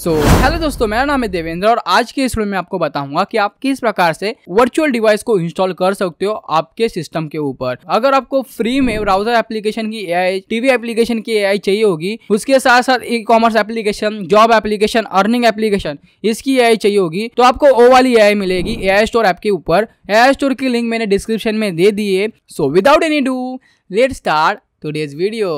सो so, hello दोस्तों मेरा नाम है देवेंद्र और आज के इस वीडियो में आपको बताऊंगा कि आप किस प्रकार से वर्चुअल डिवाइस को इंस्टॉल कर सकते हो आपके सिस्टम के ऊपर अगर आपको फ्री में ब्राउजर एप्लीकेशन की एआई टीवी एप्लीकेशन की एआई चाहिए होगी उसके साथ साथ e commerce application job application earning application इसकी ए चाहिए होगी तो आपको ओ वाली ए मिलेगी ए स्टोर ऐप के ऊपर ए स्टोर की लिंक मैंने डिस्क्रिप्शन में दे दी है so without any do let start today's video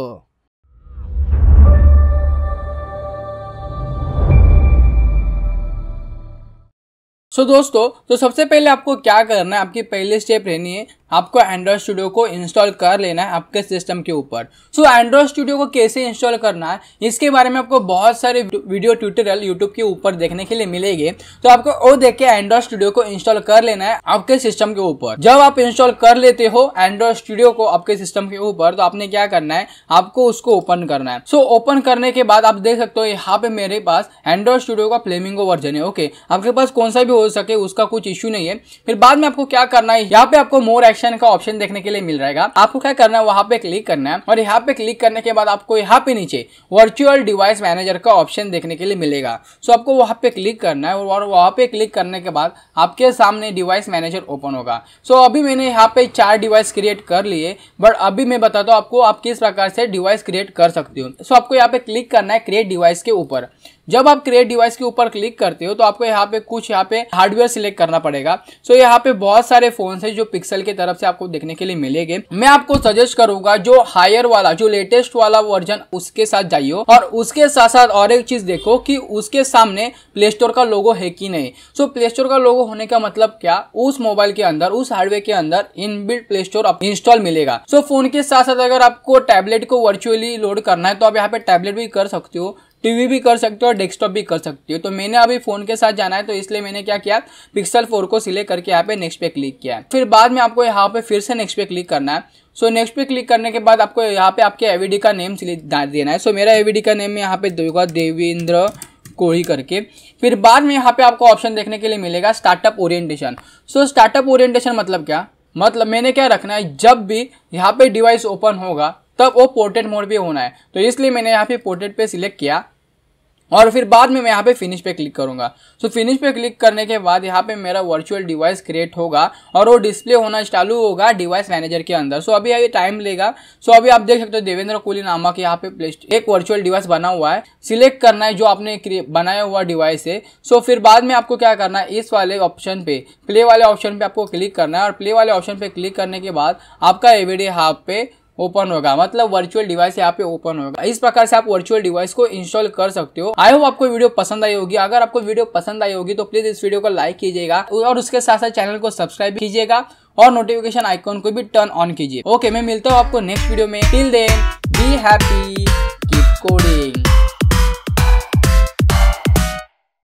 so तो दोस्तों तो सबसे पहले आपको क्या करना है आपकी पहली स्टेप रहनी है आपको एंड्रॉयड स्टूडियो को इंस्टॉल कर लेना है आपके सिस्टम के ऊपर सो एंड्रॉयड स्टूडियो को कैसे इंस्टॉल करना है इसके बारे में आपको बहुत सारे वीडियो ट्यूटोरियल यूट्यूब के ऊपर देखने के लिए मिलेगी तो आपको वो देख के एंड्रॉयड स्टूडियो को इंस्टॉल कर लेना है आपके सिस्टम के ऊपर जब आप इंस्टॉल कर लेते हो एंड्रॉयड स्टूडियो को आपके सिस्टम के ऊपर तो आपने क्या करना है आपको उसको ओपन करना है सो so, ओपन करने के बाद आप देख सकते हो यहाँ पे मेरे पास एंड्रॉयड स्टूडियो का फ्लेमिंगो वर्जन है ओके आपके पास कौन सा भी हो सके उसका कुछ इश्यू नहीं है फिर बाद में आपको क्या करना है यहाँ पे आपको मोर एक्शन सेक्शन का ऑप्शन देखने के लिए मिल रहेगा आपको क्या करना है वहां पे क्लिक करना है और यहाँ पे क्लिक करने के बाद आपको यहाँ पे नीचे वर्चुअल डिवाइस मैनेजर का ऑप्शन देखने के लिए मिलेगा सो आपको वहां पे क्लिक करना है और वहां पे क्लिक करने के बाद आपके सामने डिवाइस मैनेजर ओपन होगा सो अभी मैंने यहाँ पे चार डिवाइस क्रिएट कर लिए बट अभी मैं बताता हूँ आपको आप किस प्रकार से डिवाइस क्रिएट कर सकती हूँ सो आपको यहाँ पे क्लिक करना है क्रिएट डिवाइस के ऊपर जब आप क्रिएट डिवाइस के ऊपर क्लिक करते हो तो आपको यहाँ पे कुछ यहाँ पे हार्डवेयर सिलेक्ट करना पड़ेगा सो यहाँ पे बहुत सारे फोन है जो पिक्सल की तरफ से आपको देखने के लिए मिलेंगे मैं आपको सजेस्ट करूंगा जो हायर वाला जो लेटेस्ट वाला वर्जन उसके साथ जाइयो और उसके साथ साथ और एक चीज देखो कि उसके सामने प्ले स्टोर का लोगो है कि नहीं सो प्ले स्टोर का लोगो होने का मतलब क्या उस मोबाइल के अंदर उस हार्डवेयर के अंदर इनबिल्ट प्ले स्टोर इंस्टॉल मिलेगा सो so, फोन के साथ साथ अगर आपको टैबलेट को वर्चुअली लोड करना है तो आप यहाँ पे टैबलेट भी कर सकते हो टीवी भी कर सकते हो और डेस्कटॉप भी कर सकते हो तो मैंने अभी फ़ोन के साथ जाना है तो इसलिए मैंने क्या किया पिक्सल फोर को सिलेक्ट करके यहाँ पे नेक्स्ट पे क्लिक किया है फिर बाद में आपको यहाँ पे फिर से नेक्स्ट पे क्लिक करना है सो so, नेक्स्ट पे क्लिक करने के बाद आपको यहाँ पे आपके एवीडी e का नेम देना है सो so, मेरा एवीडी e का नेम यहाँ पे देगा देवेंद्र कोई करके फिर बाद में यहाँ पे आपको ऑप्शन देखने के लिए मिलेगा startup orientation so startup orientation मतलब क्या मतलब मैंने क्या रखना है जब भी यहाँ पे डिवाइस ओपन होगा तब वो पोर्ट्रेट मोड भी होना है तो इसलिए मैंने यहाँ पे पोर्ट्रेट पे सिलेक्ट किया और फिर बाद में मैं यहाँ पे फिनिश पे क्लिक करूंगा सो फिनिश पे क्लिक करने के बाद यहाँ पे मेरा वर्चुअल डिवाइस क्रिएट होगा और वो डिस्प्ले होना चालू होगा डिवाइस मैनेजर के अंदर सो so, अभी ये टाइम लेगा सो so, अभी आप देख सकते हो देवेंद्र कोहली नामक यहाँ पे प्ले एक वर्चुअल डिवाइस बना हुआ है सिलेक्ट करना है जो आपने बनाया हुआ डिवाइस है सो फिर बाद में आपको क्या करना है इस वाले ऑप्शन पे प्ले वाले ऑप्शन पे आपको क्लिक करना है और प्ले वाले ऑप्शन पे क्लिक करने के बाद आपका एवीडी हाफ पे ओपन होगा मतलब वर्चुअल डिवाइस यहाँ पे ओपन होगा इस प्रकार से आप वर्चुअल डिवाइस को इंस्टॉल कर सकते हो आई होप आपको वीडियो पसंद आई होगी अगर आपको वीडियो पसंद आई होगी तो प्लीज इस वीडियो को लाइक कीजिएगा और उसके साथ साथ चैनल को सब्सक्राइब कीजिएगा और नोटिफिकेशन आइकॉन को भी टर्न ऑन कीजिए ओके मैं मिलता हूँ आपको नेक्स्ट वीडियो में till then be happy keep coding